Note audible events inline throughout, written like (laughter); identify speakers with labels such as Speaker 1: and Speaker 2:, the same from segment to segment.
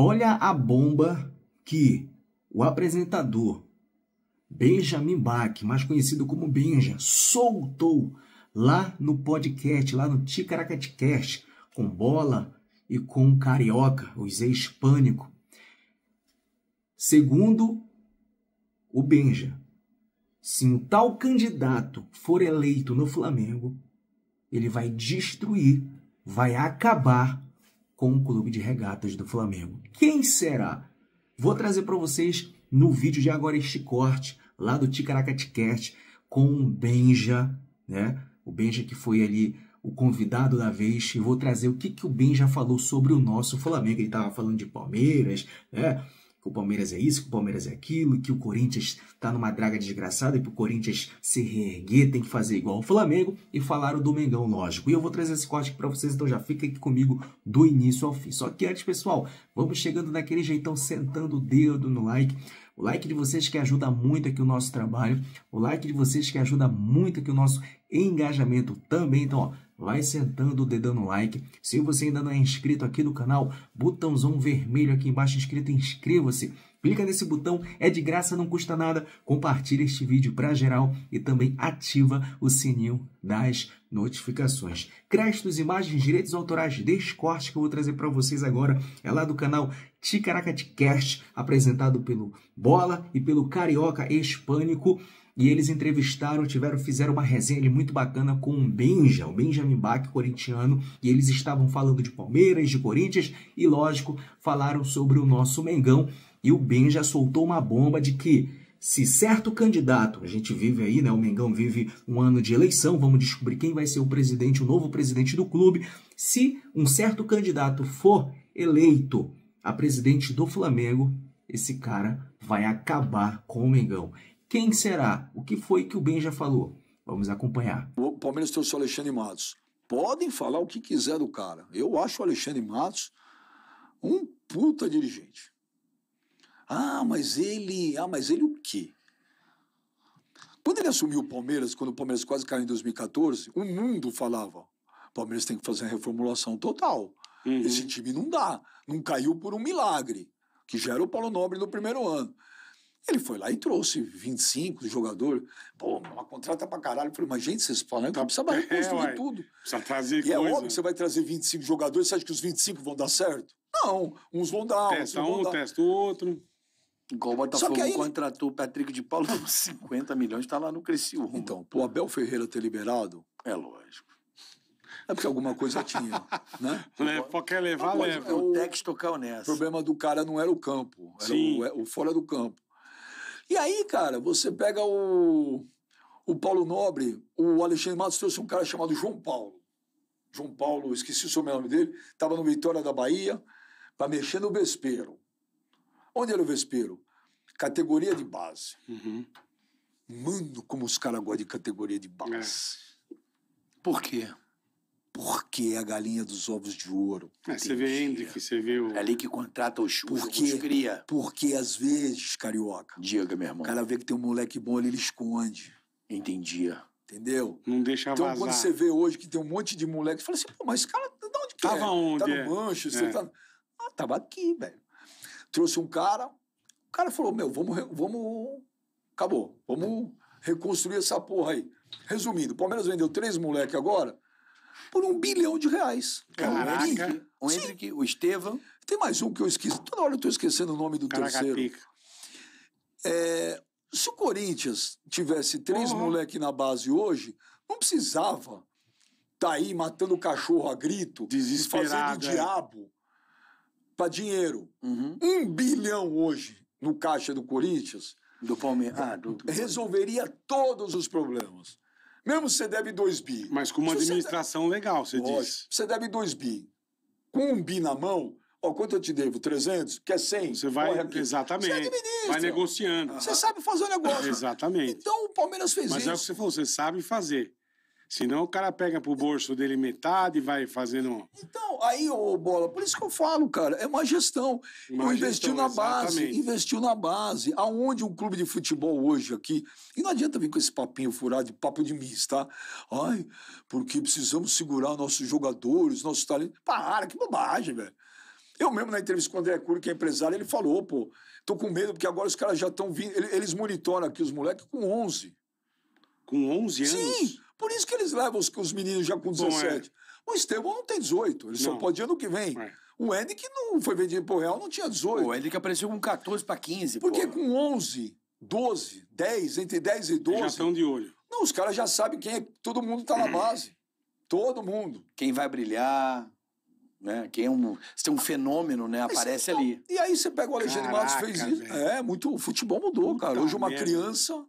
Speaker 1: Olha a bomba que o apresentador Benjamin Bach, mais conhecido como Benja, soltou lá no podcast, lá no Ticaracatecast, com bola e com carioca, os ex-hispânico. Segundo o Benja, se um tal candidato for eleito no Flamengo, ele vai destruir, vai acabar com o Clube de Regatas do Flamengo. Quem será? Vou trazer para vocês no vídeo de agora este corte lá do Ticaracatecast com o Benja, né? O Benja que foi ali o convidado da vez e vou trazer o que, que o Benja falou sobre o nosso Flamengo. Ele estava falando de Palmeiras, né? o Palmeiras é isso, que o Palmeiras é aquilo, que o Corinthians tá numa draga desgraçada e pro Corinthians se reerguer tem que fazer igual o Flamengo e falaram do Mengão, lógico. E eu vou trazer esse corte aqui pra vocês, então já fica aqui comigo do início ao fim. Só que antes, pessoal, vamos chegando daquele jeitão, sentando o dedo no like. O like de vocês que ajuda muito aqui o nosso trabalho, o like de vocês que ajuda muito aqui o nosso engajamento também. Então, ó, vai sentando, dedando like. Se você ainda não é inscrito aqui no canal, botãozão vermelho aqui embaixo escrito inscreva-se. Clica nesse botão, é de graça, não custa nada. Compartilha este vídeo para geral e também ativa o sininho das notificações. Crestos, imagens, direitos autorais desse corte que eu vou trazer para vocês agora é lá do canal Ticaracatecast, apresentado pelo Bola e pelo Carioca Hispânico. E eles entrevistaram, tiveram, fizeram uma resenha ali muito bacana com o Benja, o Benjamin Bach, corintiano, e eles estavam falando de Palmeiras, de Corinthians, e lógico, falaram sobre o nosso Mengão, e o Benja soltou uma bomba de que se certo candidato, a gente vive aí, né? O Mengão vive um ano de eleição, vamos descobrir quem vai ser o presidente, o novo presidente do clube. Se um certo candidato for eleito a presidente do Flamengo, esse cara vai acabar com o Mengão. Quem será? O que foi que o Ben já falou? Vamos acompanhar. O Palmeiras tem o seu Alexandre Matos.
Speaker 2: Podem falar o que quiser do cara. Eu acho o Alexandre Matos um puta dirigente. Ah, mas ele. Ah, mas ele o quê? Quando ele assumiu o Palmeiras, quando o Palmeiras quase caiu em 2014, o mundo falava: o Palmeiras tem que fazer uma reformulação total. Uhum. Esse time não dá. Não caiu por um milagre, que já era o Paulo Nobre no primeiro ano. Ele foi lá e trouxe 25 jogador. Pô, uma contrata pra caralho. Eu falei, mas gente, vocês falam que né? tá, precisa reconstruir (laughs) é, tudo. Precisa trazer e é óbvio que você vai trazer 25 jogadores, você acha que os 25 vão dar certo? Não, uns vão dar, testa uns um, vão dar. Testa
Speaker 1: um, testa outro. Igual o Botafogo aí...
Speaker 2: contratou o Patrick de Paulo com 50 milhões, está lá no Criciúma. Então, o Abel Ferreira ter liberado... É lógico. É porque alguma coisa tinha, (laughs) né? Leva, quer levar, leva. É o Tex tocar nessa. O problema do cara não era o campo, era o, é, o fora do campo. E aí, cara, você pega o, o Paulo Nobre, o Alexandre Matos trouxe um cara chamado João Paulo. João Paulo, esqueci o sobrenome dele, estava no Vitória da Bahia, para mexer no vespeiro. Onde era o vespeiro? Categoria de base. Uhum. Mano, como os caras gostam de categoria de base. É. Por quê? Porque a galinha dos ovos de ouro? É, você vê Hendrick, você vê o... É ali que contrata os porque, os cria. Porque às vezes, carioca... Diga, meu irmão. O cara vê que tem um moleque bom ali, ele esconde. Entendia. Entendeu? Não deixa então, vazar. Então, quando você vê hoje que tem um monte de moleque, você fala assim, pô, mas esse cara, de onde que Tava é? onde? Tá no é? mancho, você é. tá... Ah, tava aqui, velho. Trouxe um cara, o cara falou, meu, vamos... vamos... Acabou. Vamos reconstruir essa porra aí. Resumindo, o Palmeiras vendeu três moleques agora por um bilhão de reais. É Caraca. O Henrique, o, Estevam. Tem mais um que eu esqueci. Toda hora eu estou esquecendo o nome do Caraca, terceiro. É, se o Corinthians tivesse três uhum. moleques na base hoje, não precisava tá aí matando o cachorro a grito, desesperado, fazendo é. diabo para dinheiro. Uhum. Um bilhão hoje no caixa do Corinthians. Do Palmeiras. Ah, do... Resolveria todos os problemas. Mesmo você deve 2 bi. Mas com uma administração deve... legal, você Lógico, diz. Você deve 2 bi. Com um bi na mão, ó, quanto eu te devo? 300? Quer 100? Você vai, exatamente. Você administra. Vai negociando. Você sabe fazer o negócio. Exatamente. Então o Palmeiras fez Mas isso. Mas é o que você falou, você sabe fazer. Senão o cara pega pro bolso dele metade e vai fazendo. Então, aí, ô Bola, por isso que eu falo, cara, é uma gestão. Uma eu investiu na exatamente. base, investiu na base. Aonde um clube de futebol hoje aqui. E não adianta vir com esse papinho furado de papo de miss, tá? Ai, porque precisamos segurar nossos jogadores, nossos talentos. Para, que bobagem, velho. Eu mesmo na entrevista com o André Curi que é empresário, ele falou, pô, tô com medo porque agora os caras já estão vindo, eles monitoram aqui os moleques com 11. Com 11 anos? Sim! Por isso que eles levam os, os meninos já com 17. Bom, é. O Estevão não tem 18, ele não. só pode ano que vem. É. O Andy não foi vendido pro Real não tinha 18. O Andy apareceu com 14 para 15. Porque pô. com 11, 12, 10, entre 10 e 12. Eles já estão de olho. Não, os caras já sabem quem é. Todo mundo tá na uhum. base. Todo mundo. Quem vai brilhar. Né? Quem é um, se tem um fenômeno, né? Aparece Mas, então, ali. E aí você pega o Alexandre Caraca, Matos fez isso. Véio. É, muito. O futebol mudou, Puta cara. Hoje uma merda. criança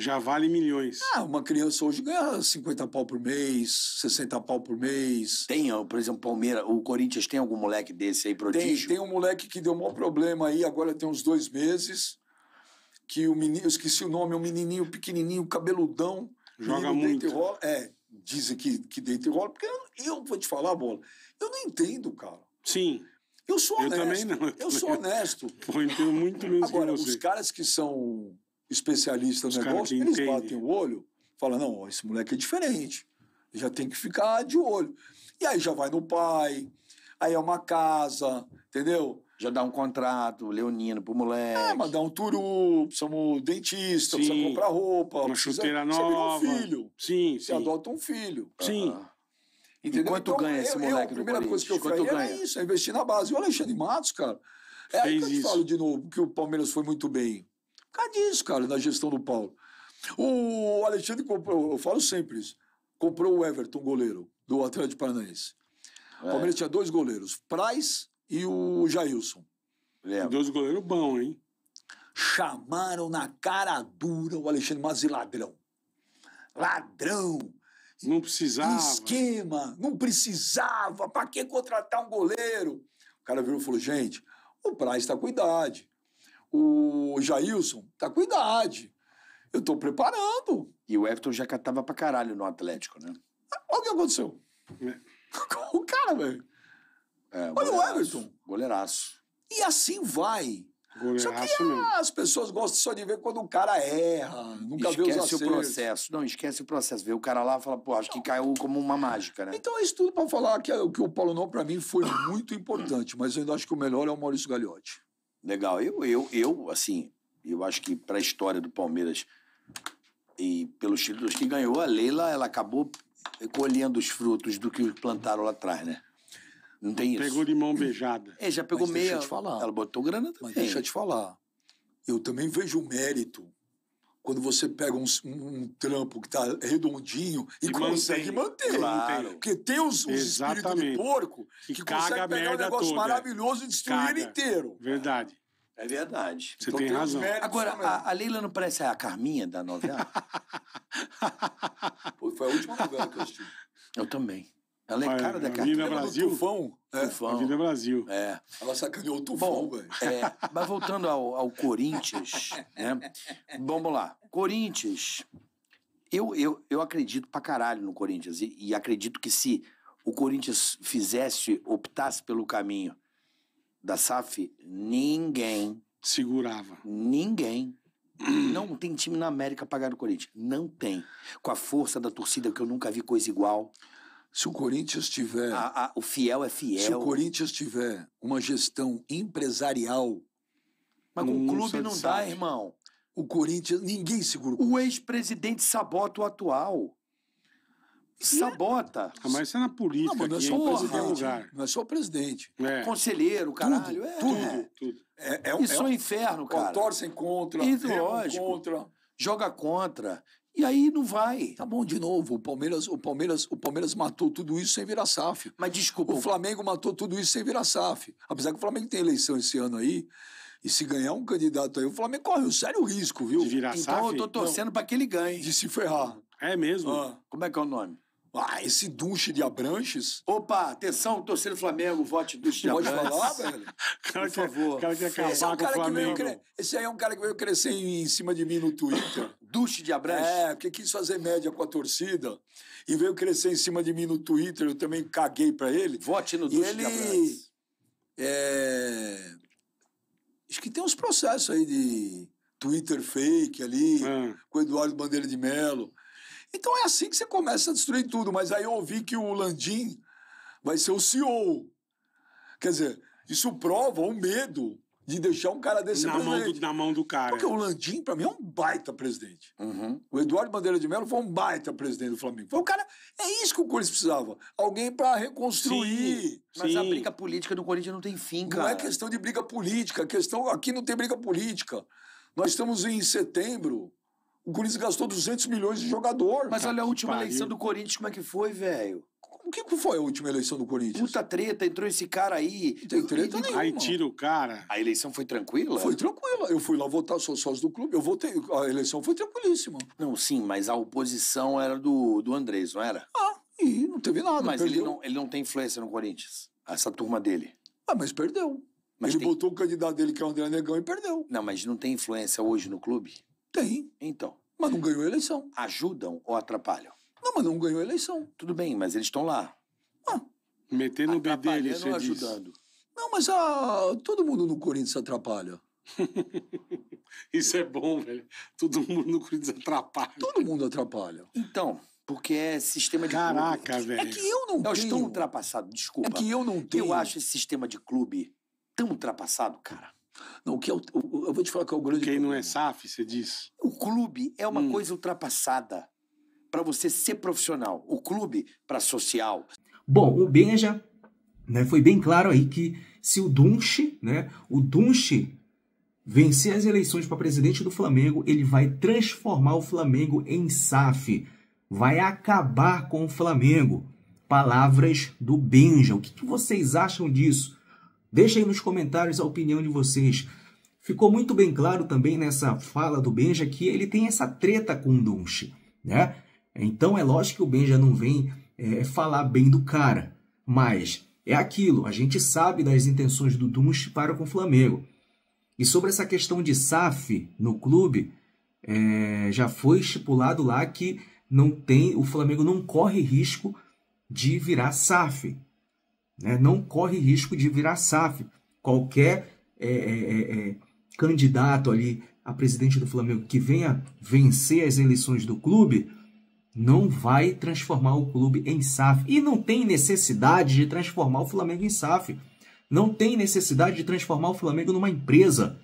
Speaker 2: já vale milhões. Ah, uma criança hoje ganha 50 pau por mês, 60 pau por mês. Tem, por exemplo, Palmeiras, o Corinthians tem algum moleque desse aí, prodígio? Tem, tem um moleque que deu um maior problema aí, agora tem uns dois meses, que o menino, eu esqueci o nome, é um menininho pequenininho, cabeludão.
Speaker 1: Joga muito.
Speaker 2: Rola, é, dizem que, que deita e rola, porque eu, eu vou te falar, Bola, eu não entendo, cara. Sim. Eu sou honesto. Eu também não. Eu, eu sou honesto. (laughs) Eu entendo muito mesmo Agora, os caras que são especialista no negócio, eles entende. batem o olho, falam, não, esse moleque é diferente, já tem que ficar de olho. E aí já vai no pai, aí é uma casa, entendeu? Já dá um contrato, leonino pro moleque. É, mas dá um turu, precisa um dentista, sim. precisa comprar roupa. Uma precisa, chuteira precisa nova. Precisa um filho. Sim, sim. você adota um filho. Sim. Ah.
Speaker 1: Entendeu? E quanto então, ganha esse moleque eu, eu, A primeira coisa que eu quanto falei é ganha? era isso, é
Speaker 2: investir na base. E o Alexandre Matos, cara, é Fez aí que eu te falo de novo que o Palmeiras foi muito bem. Por causa disso, cara, na gestão do Paulo. O Alexandre comprou, eu falo sempre isso, comprou o Everton, goleiro, do Atlético Paranaense. É. O Palmeiras tinha dois goleiros, Praz e o Jailson. É. Dois goleiros bons, hein? Chamaram na cara dura o Alexandre Mazzi ladrão. Ladrão! Não precisava. Esquema, não precisava. Para que contratar um goleiro? O cara virou e falou: gente, o Praz está com idade o Jailson, tá com idade. Eu tô preparando. E o Everton já catava pra caralho no Atlético, né? Olha o que aconteceu. É. (laughs) o cara, velho. É, Olha o Everton. Goleiraço. E assim vai. Goleiraço só que mesmo. as pessoas gostam só de ver quando o cara erra, nunca esquece vê os acertos. o processo. Não, esquece o processo. Vê o cara lá e fala, pô, acho não. que caiu como uma mágica, né? Então é isso tudo pra falar que, que o Paulo Não, pra mim, foi muito importante. Mas eu ainda acho que o melhor é o Maurício Gagliotti. Legal. Eu, eu, eu assim, eu acho que para a história do Palmeiras e pelos títulos que ganhou, a Leila ela acabou colhendo os frutos do que plantaram lá atrás, né? Não tem isso. Pegou de mão beijada. É, já pegou Mas meia. Deixa eu te falar. Ela botou grana também. Mas deixa eu te falar. Eu também vejo o mérito quando você pega um, um, trampo que está redondinho e, e consegue mantém, manter. Claro. Porque tem os, os espíritos de porco que, que consegue pegar um negócio toda. maravilhoso e destruir caga. ele inteiro. Verdade. É verdade. Você então, tem, tem razão. Agora, a, a, Leila não parece a Carminha da novela? (laughs) Pô, foi a última novela que eu assisti. Eu também. Ela é a, cara da carteira. Avenida Brasil. Tufão. É. Tufão. É. Avenida Brasil. É. é. Ela sacaneou o Tufão, Bom, é, mas voltando ao, ao Corinthians, né? Vamos lá. Corinthians. Eu, eu, eu acredito pra caralho no Corinthians. E, e acredito que se o Corinthians fizesse, optasse pelo caminho da SAF, ninguém. Segurava. Ninguém não tem time na América pagar o Corinthians. Não tem. Com a força da torcida, que eu nunca vi coisa igual. Se o Corinthians tiver. A, a, o fiel é fiel. Se o Corinthians tiver uma gestão empresarial. Mas com o clube não dá, irmão. O Corinthians. Ninguém segura o O ex-presidente sabota o atual. Sabota. Ah, mas isso é na política. Não, não é só presidente. É não é só o presidente. É. Conselheiro, caralho. É. Tudo, é. tudo. tudo. É, é, isso é, é um inferno, cara. Torcem contra. Isso, lógico. Contra. Joga contra. E aí não vai. Tá bom, de novo, o Palmeiras, o Palmeiras, o Palmeiras matou tudo isso sem virar SAF. Mas desculpa. O Flamengo matou tudo isso sem virar SAF. Apesar que o Flamengo tem eleição esse ano aí. E se ganhar um candidato aí, o Flamengo corre um sério risco, viu? De virar então SAF? eu tô torcendo para que ele ganhe. De se ferrar. É mesmo? Ah. Como é que é o nome? Ah, esse duche de Abranches. Opa, atenção, torcedor do Flamengo, vote duche de Abranches. Pode falar, velho? (laughs) Por é- favor. Que, cara que é esse, é um cara que veio, esse aí é um cara que veio crescer em, em cima de mim no Twitter. Duche de Abrantes. É, porque quis fazer média com a torcida e veio crescer em cima de mim no Twitter, eu também caguei para ele. Vote no Duche ele, de Abrantes. É... Acho que tem uns processos aí de Twitter fake ali, hum. com o Eduardo Bandeira de Mello. Então é assim que você começa a destruir tudo. Mas aí eu ouvi que o Landim vai ser o CEO. Quer dizer, isso prova o medo de deixar um cara desse na presidente. Mão do, na mão do cara. Porque o Landim, pra mim, é um baita presidente. Uhum. O Eduardo Bandeira de Melo foi um baita presidente do Flamengo. Foi o cara. É isso que o Corinthians precisava. Alguém pra reconstruir. Sim, Mas a briga política do Corinthians não tem fim, cara. Não é questão de briga política. A questão aqui não tem briga política. Nós estamos em setembro. O Corinthians gastou 200 milhões de jogador. Mas tá olha a última eleição do Corinthians, como é que foi, velho? O que foi a última eleição do Corinthians? Puta treta, entrou esse cara aí. Não tem treta nenhuma. Aí tira o cara. A eleição foi tranquila? Foi tranquila. Eu fui lá votar, sou sócio do clube, eu votei. A eleição foi tranquilíssima. Não, sim, mas a oposição era do, do Andrés, não era? Ah, e não teve nada. Mas ele não, ele não tem influência no Corinthians, essa turma dele. Ah, mas perdeu. Mas ele tem... botou o candidato dele, que é o André Negão, e perdeu. Não, mas não tem influência hoje no clube? Tem. Então. Mas não ganhou a eleição. Ajudam ou atrapalham? Não, mas não ganhou a eleição. Tudo bem, mas eles estão lá. Ah, Metendo o BD, ele você ajudando. Diz. Não, mas ah, todo mundo no Corinthians atrapalha. (laughs) Isso é bom, velho. Todo mundo no Corinthians atrapalha. Todo mundo atrapalha. Então, porque é sistema de Caraca, clube. velho. É que eu não tenho tenho. tão ultrapassado, desculpa. É que eu não tenho. Eu acho esse sistema de clube tão ultrapassado, cara. Não, o que é o, eu vou te falar que é o grande Quem não é SAF, você diz. O clube é uma hum. coisa ultrapassada para você ser profissional, o clube para social.
Speaker 1: Bom, o Benja né, foi bem claro aí que se o Dunche, né, o Dunche vencer as eleições para presidente do Flamengo, ele vai transformar o Flamengo em SAF, vai acabar com o Flamengo. Palavras do Benja. O que, que vocês acham disso? Deixa aí nos comentários a opinião de vocês. Ficou muito bem claro também nessa fala do Benja que ele tem essa treta com o Dunche, né? Então é lógico que o Ben já não vem é, falar bem do cara, mas é aquilo, a gente sabe das intenções do Duns para com o Flamengo. E sobre essa questão de SAF no clube, é, já foi estipulado lá que não tem, o Flamengo não corre risco de virar SAF. Né? Não corre risco de virar SAF. Qualquer é, é, é, é candidato ali a presidente do Flamengo que venha vencer as eleições do clube não vai transformar o clube em SAF. E não tem necessidade de transformar o Flamengo em SAF. Não tem necessidade de transformar o Flamengo numa empresa.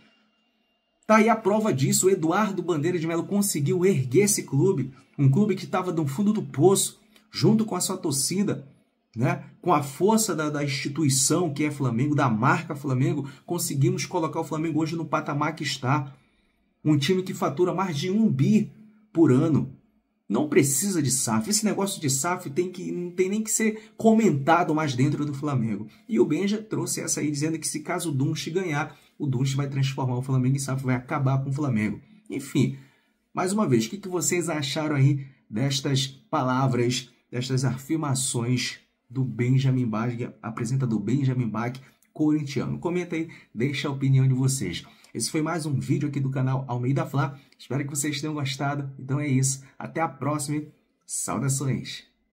Speaker 1: Tá aí a prova disso. O Eduardo Bandeira de Melo conseguiu erguer esse clube. Um clube que estava no fundo do poço, junto com a sua torcida. Né? Com a força da, da, instituição que é Flamengo, da marca Flamengo, conseguimos colocar o Flamengo hoje no patamar que está. Um time que fatura mais de um bi por ano. Não precisa de SAF. Esse negócio de SAF tem que, não tem nem que ser comentado mais dentro do Flamengo. E o Benja trouxe essa aí dizendo que se caso o Dunche ganhar, o Dunche vai transformar o Flamengo em SAF, vai acabar com o Flamengo. Enfim, mais uma vez, o que, que vocês acharam aí destas palavras, destas afirmações do Benjamin Bach, apresentador Benjamin Bach, corintiano? Comenta aí, deixa a opinião de vocês. Esse foi mais um vídeo aqui do canal Almeida Fla. Espero que vocês tenham gostado. Então é isso. Até a próxima. Saudações!